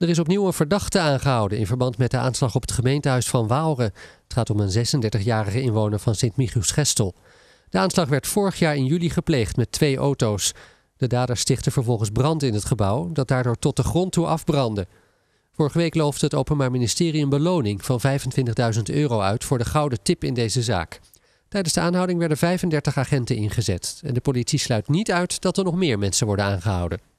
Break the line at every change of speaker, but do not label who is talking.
Er is opnieuw een verdachte aangehouden in verband met de aanslag op het gemeentehuis van Waalre. Het gaat om een 36-jarige inwoner van sint Gestel. De aanslag werd vorig jaar in juli gepleegd met twee auto's. De dader stichtte vervolgens brand in het gebouw, dat daardoor tot de grond toe afbrandde. Vorige week loofde het Openbaar Ministerie een beloning van 25.000 euro uit voor de gouden tip in deze zaak. Tijdens de aanhouding werden 35 agenten ingezet en de politie sluit niet uit dat er nog meer mensen worden aangehouden.